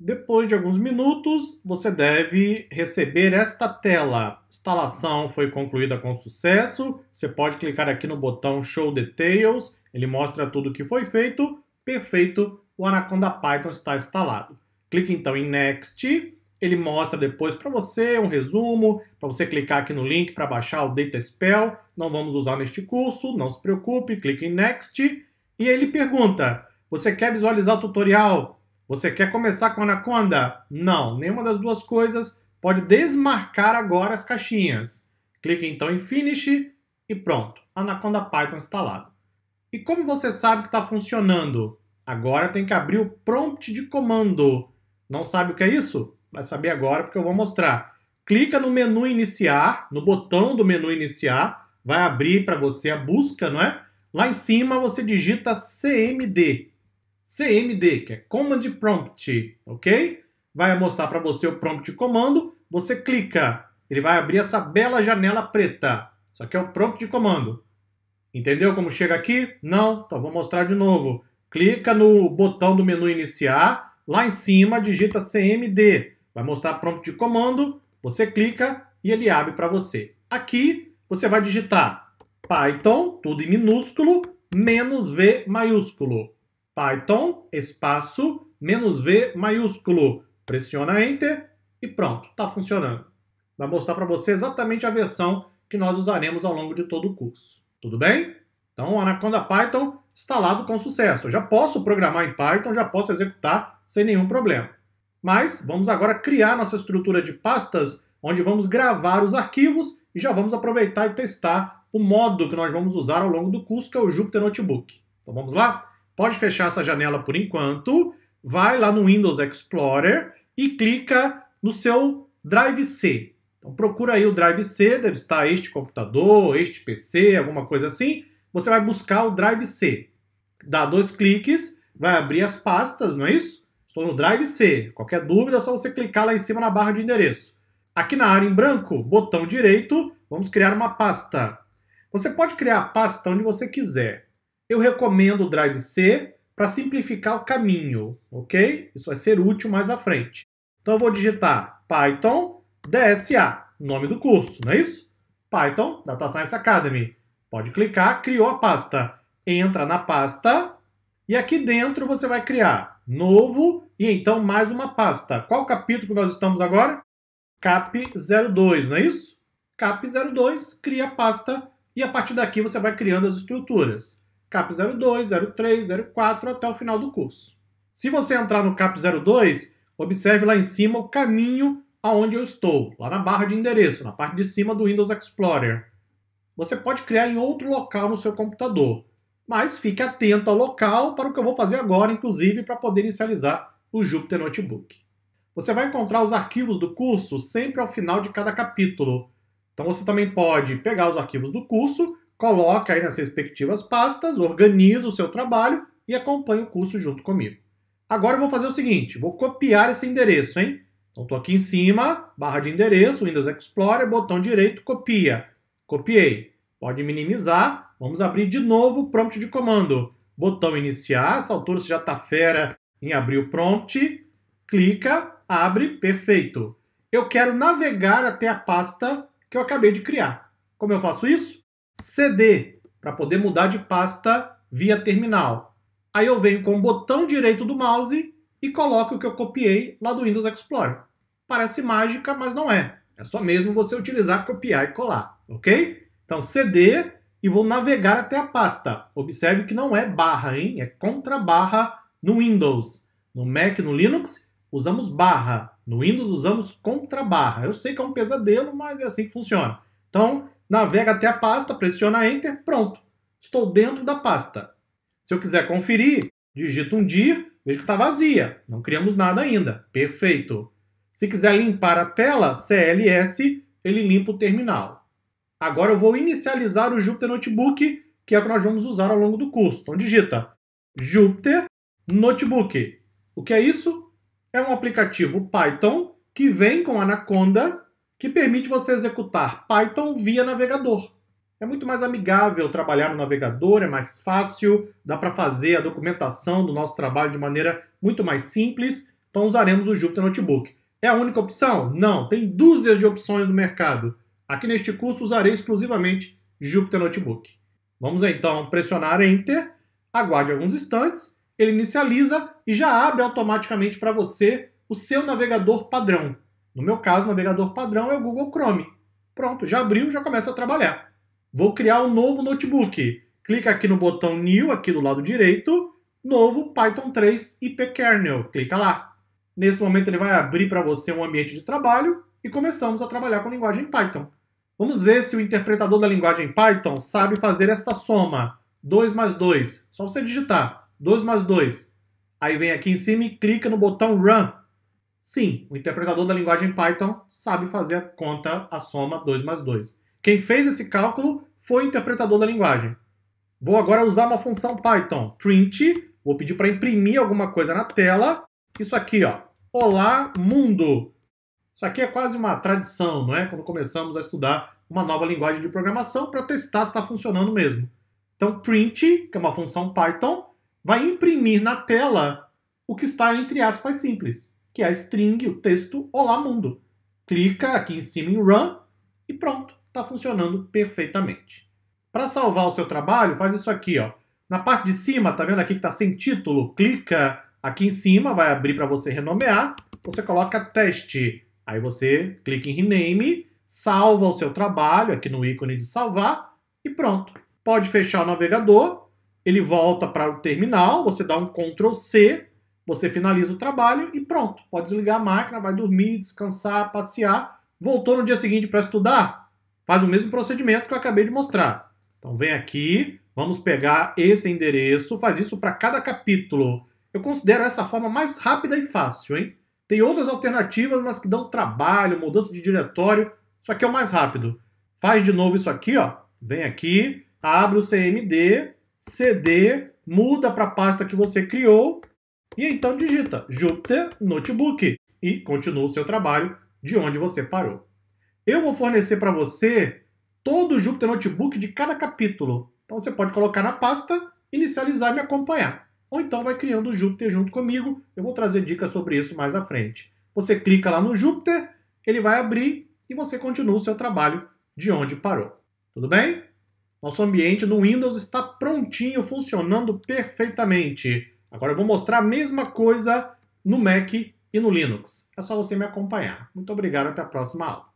Depois de alguns minutos, você deve receber esta tela. Instalação foi concluída com sucesso. Você pode clicar aqui no botão Show Details. Ele mostra tudo o que foi feito. Perfeito, o Anaconda Python está instalado. Clique então em Next. Ele mostra depois para você um resumo, para você clicar aqui no link para baixar o Data Spell. Não vamos usar neste curso, não se preocupe. Clique em Next. E ele pergunta, você quer visualizar o tutorial você quer começar com Anaconda? Não, nenhuma das duas coisas. Pode desmarcar agora as caixinhas. Clique então em Finish e pronto, Anaconda Python instalado. E como você sabe que está funcionando? Agora tem que abrir o prompt de comando. Não sabe o que é isso? Vai saber agora porque eu vou mostrar. Clica no menu iniciar, no botão do menu iniciar, vai abrir para você a busca, não é? Lá em cima você digita CMD, CMD, que é Command Prompt, ok? Vai mostrar para você o prompt de comando, você clica, ele vai abrir essa bela janela preta. Isso aqui é o prompt de comando. Entendeu como chega aqui? Não? Então vou mostrar de novo. Clica no botão do menu iniciar, lá em cima digita CMD. Vai mostrar prompt de comando, você clica e ele abre para você. Aqui você vai digitar Python, tudo em minúsculo, menos V maiúsculo. Python, espaço, menos V maiúsculo. Pressiona Enter e pronto, está funcionando. Vai mostrar para você exatamente a versão que nós usaremos ao longo de todo o curso. Tudo bem? Então, Anaconda Python instalado com sucesso. Eu já posso programar em Python, já posso executar sem nenhum problema. Mas vamos agora criar nossa estrutura de pastas, onde vamos gravar os arquivos e já vamos aproveitar e testar o modo que nós vamos usar ao longo do curso, que é o Jupyter Notebook. Então vamos lá? Pode fechar essa janela por enquanto. Vai lá no Windows Explorer e clica no seu Drive C. Então procura aí o Drive C, deve estar este computador, este PC, alguma coisa assim. Você vai buscar o Drive C. Dá dois cliques, vai abrir as pastas, não é isso? Estou no Drive C. Qualquer dúvida é só você clicar lá em cima na barra de endereço. Aqui na área em branco, botão direito, vamos criar uma pasta. Você pode criar a pasta onde você quiser eu recomendo o Drive C para simplificar o caminho, ok? Isso vai ser útil mais à frente. Então eu vou digitar Python DSA, nome do curso, não é isso? Python Data Science Academy. Pode clicar, criou a pasta. Entra na pasta e aqui dentro você vai criar novo e então mais uma pasta. Qual capítulo nós estamos agora? CAP02, não é isso? CAP02, cria a pasta e a partir daqui você vai criando as estruturas. CAP 02, 03, 04 até o final do curso. Se você entrar no CAP 02, observe lá em cima o caminho aonde eu estou, lá na barra de endereço, na parte de cima do Windows Explorer. Você pode criar em outro local no seu computador, mas fique atento ao local para o que eu vou fazer agora, inclusive para poder inicializar o Jupyter Notebook. Você vai encontrar os arquivos do curso sempre ao final de cada capítulo. Então você também pode pegar os arquivos do curso coloca aí nas respectivas pastas, organiza o seu trabalho e acompanha o curso junto comigo. Agora eu vou fazer o seguinte, vou copiar esse endereço, hein? Então estou aqui em cima, barra de endereço, Windows Explorer, botão direito, copia. Copiei. Pode minimizar. Vamos abrir de novo o prompt de comando. Botão iniciar, essa altura você já está fera em abrir o prompt. Clica, abre, perfeito. Eu quero navegar até a pasta que eu acabei de criar. Como eu faço isso? CD, para poder mudar de pasta via terminal. Aí eu venho com o botão direito do mouse e coloco o que eu copiei lá do Windows Explorer. Parece mágica, mas não é. É só mesmo você utilizar, copiar e colar, ok? Então, CD e vou navegar até a pasta. Observe que não é barra, hein? É contra barra no Windows. No Mac, no Linux, usamos barra. No Windows, usamos contra barra. Eu sei que é um pesadelo, mas é assim que funciona. Então, navega até a pasta, pressiona Enter, pronto. Estou dentro da pasta. Se eu quiser conferir, digito um dir, vejo que está vazia. Não criamos nada ainda. Perfeito. Se quiser limpar a tela, CLS, ele limpa o terminal. Agora eu vou inicializar o Jupyter Notebook, que é o que nós vamos usar ao longo do curso. Então digita Jupyter Notebook. O que é isso? É um aplicativo Python que vem com Anaconda que permite você executar Python via navegador. É muito mais amigável trabalhar no navegador, é mais fácil, dá para fazer a documentação do nosso trabalho de maneira muito mais simples, então usaremos o Jupyter Notebook. É a única opção? Não, tem dúzias de opções no mercado. Aqui neste curso usarei exclusivamente Jupyter Notebook. Vamos então pressionar Enter, aguarde alguns instantes, ele inicializa e já abre automaticamente para você o seu navegador padrão. No meu caso, o navegador padrão é o Google Chrome. Pronto, já abriu, já começa a trabalhar. Vou criar um novo notebook. Clica aqui no botão New, aqui do lado direito, novo Python 3 ipkernel. Clica lá. Nesse momento ele vai abrir para você um ambiente de trabalho e começamos a trabalhar com linguagem Python. Vamos ver se o interpretador da linguagem Python sabe fazer esta soma. 2 mais 2. Só você digitar. 2 mais 2. Aí vem aqui em cima e clica no botão Run. Sim, o interpretador da linguagem Python sabe fazer a conta, a soma 2 mais 2. Quem fez esse cálculo foi o interpretador da linguagem. Vou agora usar uma função Python, print, vou pedir para imprimir alguma coisa na tela. Isso aqui, ó, olá mundo. Isso aqui é quase uma tradição, não é? Quando começamos a estudar uma nova linguagem de programação para testar se está funcionando mesmo. Então, print, que é uma função Python, vai imprimir na tela o que está entre aspas simples que é a string, o texto Olá Mundo. Clica aqui em cima em Run e pronto, está funcionando perfeitamente. Para salvar o seu trabalho, faz isso aqui. Ó. Na parte de cima, tá vendo aqui que está sem título? Clica aqui em cima, vai abrir para você renomear. Você coloca teste. Aí você clica em Rename, salva o seu trabalho aqui no ícone de salvar e pronto. Pode fechar o navegador, ele volta para o terminal, você dá um Ctrl C você finaliza o trabalho e pronto. Pode desligar a máquina, vai dormir, descansar, passear. Voltou no dia seguinte para estudar? Faz o mesmo procedimento que eu acabei de mostrar. Então vem aqui, vamos pegar esse endereço, faz isso para cada capítulo. Eu considero essa forma mais rápida e fácil, hein? Tem outras alternativas, mas que dão trabalho, mudança de diretório. Isso aqui é o mais rápido. Faz de novo isso aqui, ó. Vem aqui, abre o CMD, CD, muda para a pasta que você criou e então digita Jupyter Notebook e continua o seu trabalho de onde você parou. Eu vou fornecer para você todo o Jupyter Notebook de cada capítulo. Então você pode colocar na pasta, inicializar e me acompanhar. Ou então vai criando o Jupyter junto comigo, eu vou trazer dicas sobre isso mais à frente. Você clica lá no Jupyter, ele vai abrir e você continua o seu trabalho de onde parou. Tudo bem? Nosso ambiente no Windows está prontinho, funcionando perfeitamente. Agora eu vou mostrar a mesma coisa no Mac e no Linux. É só você me acompanhar. Muito obrigado, até a próxima aula.